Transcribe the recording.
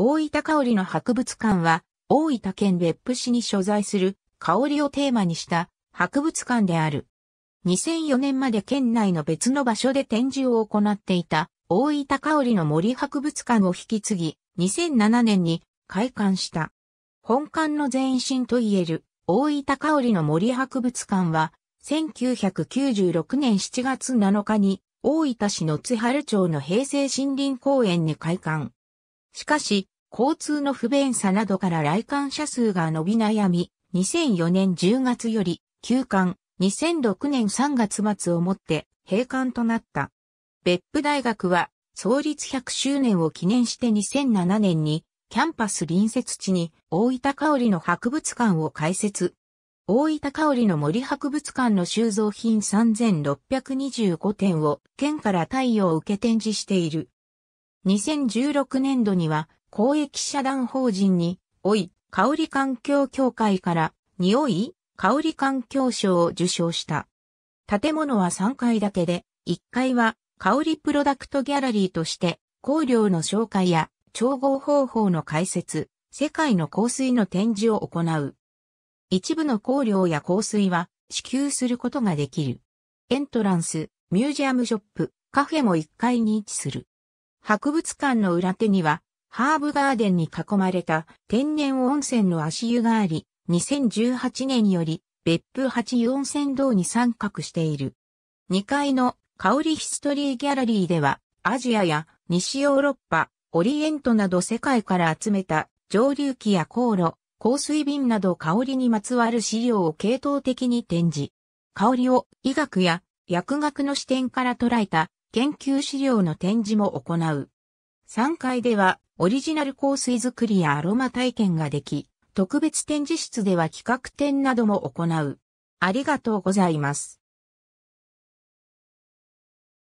大分香りの博物館は、大分県別府市に所在する香りをテーマにした博物館である。2004年まで県内の別の場所で展示を行っていた大分香りの森博物館を引き継ぎ、2007年に開館した。本館の前身といえる大分香りの森博物館は、1996年7月7日に大分市の津原町の平成森林公園に開館。しかし、交通の不便さなどから来館者数が伸び悩み、2004年10月より休館、2006年3月末をもって閉館となった。別府大学は創立100周年を記念して2007年にキャンパス隣接地に大分香織の博物館を開設。大分香織の森博物館の収蔵品3625点を県から太陽を受け展示している。2016年度には公益社団法人に、おい、香り環境協会から、匂い、香り環境賞を受賞した。建物は3階建てで、1階は香りプロダクトギャラリーとして、香料の紹介や調合方法の解説、世界の香水の展示を行う。一部の香料や香水は支給することができる。エントランス、ミュージアムショップ、カフェも1階に位置する。博物館の裏手には、ハーブガーデンに囲まれた天然温泉の足湯があり、2018年より別府八湯温泉道に参画している。2階の香りヒストリーギャラリーでは、アジアや西ヨーロッパ、オリエントなど世界から集めた蒸留器や航路、香水瓶など香りにまつわる資料を系統的に展示。香りを医学や薬学の視点から捉えた研究資料の展示も行う。3階では、オリジナル香水作りやアロマ体験ができ、特別展示室では企画展なども行う。ありがとうございます。